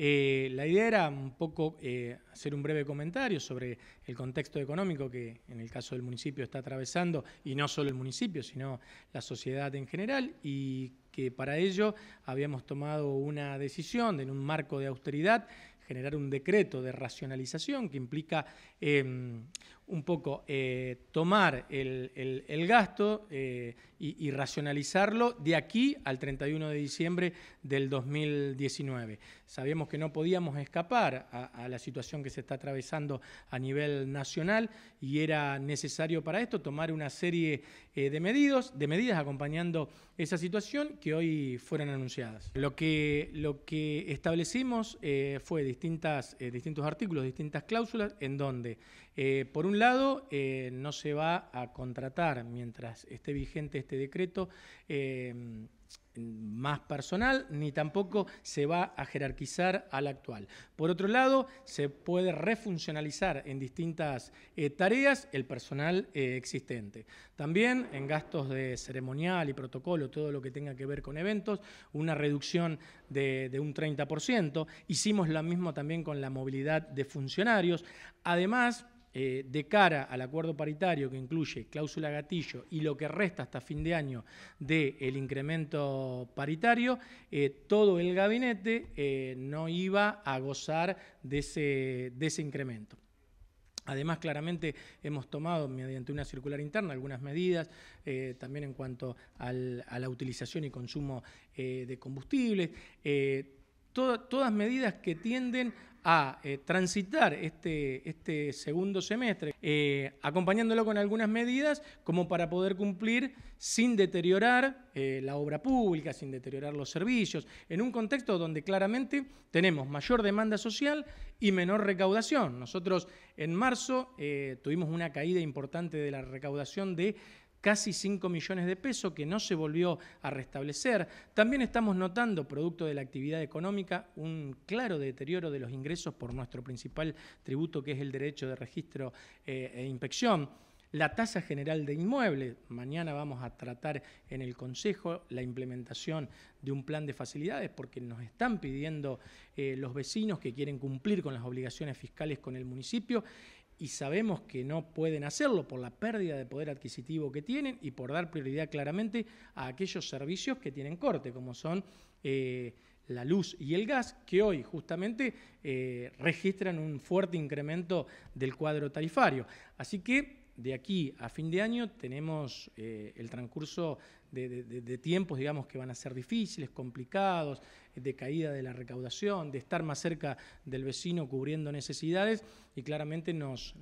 Eh, la idea era un poco eh, hacer un breve comentario sobre el contexto económico que en el caso del municipio está atravesando, y no solo el municipio, sino la sociedad en general, y que para ello habíamos tomado una decisión en un marco de austeridad generar un decreto de racionalización que implica em, un poco eh, tomar el, gasto eh, y, racionalizarlo de aquí al 31 de diciembre del 2019. Sabíamos que no podíamos escapar a, la situación que se está atravesando a nivel nacional y era necesario para esto tomar una serie eh, de, medidas, de medidas acompañando esa situación que hoy fueron anunciadas. Lo que, lo que establecimos fue distintas, distintos artículos, distintas cláusulas en donde, por un lado, eh, no se va a contratar mientras esté vigente este decreto. Eh, más personal, ni tampoco se va a jerarquizar al actual. Por otro lado, se puede refuncionalizar en distintas eh, tareas el personal existente. También en gastos de ceremonial y protocolo, todo lo que tenga que ver con eventos, una reducción de, de un 30%. Hicimos lo mismo también con la movilidad de funcionarios. Además, eh, de cara al acuerdo paritario que incluye cláusula gatillo y lo que resta hasta fin de año del incremento paritario, eh, todo el gabinete eh, no iba a gozar de ese, incremento. Además, claramente hemos tomado mediante una circular interna algunas medidas también en cuanto a la utilización y consumo de combustibles todas medidas que tienden a eh, transitar este, este, segundo semestre, eh, acompañándolo con algunas medidas como para poder cumplir sin deteriorar eh, la obra pública, sin deteriorar los servicios, en un contexto donde claramente tenemos mayor demanda social y menor recaudación. Nosotros en marzo tuvimos una caída importante de la recaudación de casi 5 millones de pesos que no se volvió a restablecer. También estamos notando, producto de la actividad económica, un claro deterioro de los ingresos por nuestro principal tributo, que es el derecho de registro eh, e inspección. La tasa general de inmuebles, mañana vamos a tratar en el Consejo la implementación de un plan de facilidades porque nos están pidiendo eh, los vecinos que quieren cumplir con las obligaciones fiscales con el municipio y sabemos que no pueden hacerlo por la pérdida de poder adquisitivo que tienen y por dar prioridad claramente a aquellos servicios que tienen corte, como son eh, la luz y el gas, que hoy justamente eh, registran un fuerte incremento del cuadro tarifario. Así que de aquí a fin de año tenemos eh, el transcurso de, tiempos, digamos, que van a ser difíciles, complicados, de caída de la recaudación, de estar más cerca del vecino cubriendo necesidades y claramente nos,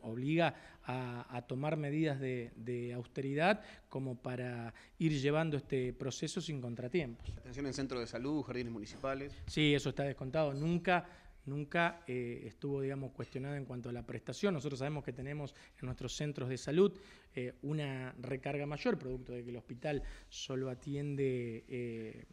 obliga a, tomar medidas de, austeridad como para ir llevando este proceso sin contratiempos. Atención en centros de salud, jardines municipales. Sí, eso está descontado. Nunca nunca eh, estuvo, digamos, cuestionada en cuanto a la prestación. Nosotros sabemos que tenemos en nuestros centros de salud eh, una recarga mayor, producto de que el hospital solo atiende eh,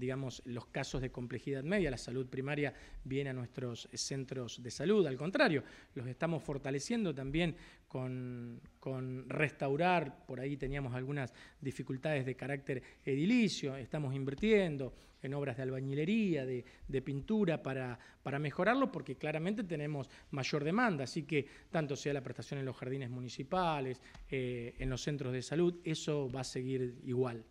digamos, los casos de complejidad media. La salud primaria viene a nuestros eh, centros de salud, al contrario, los estamos fortaleciendo también con, restaurar, por ahí teníamos algunas dificultades de carácter edilicio, estamos invirtiendo en obras de albañilería, de, pintura, para, mejorarlo, porque claramente tenemos mayor demanda, así que tanto sea la prestación en los jardines municipales, eh, en los centros de salud, eso va a seguir igual.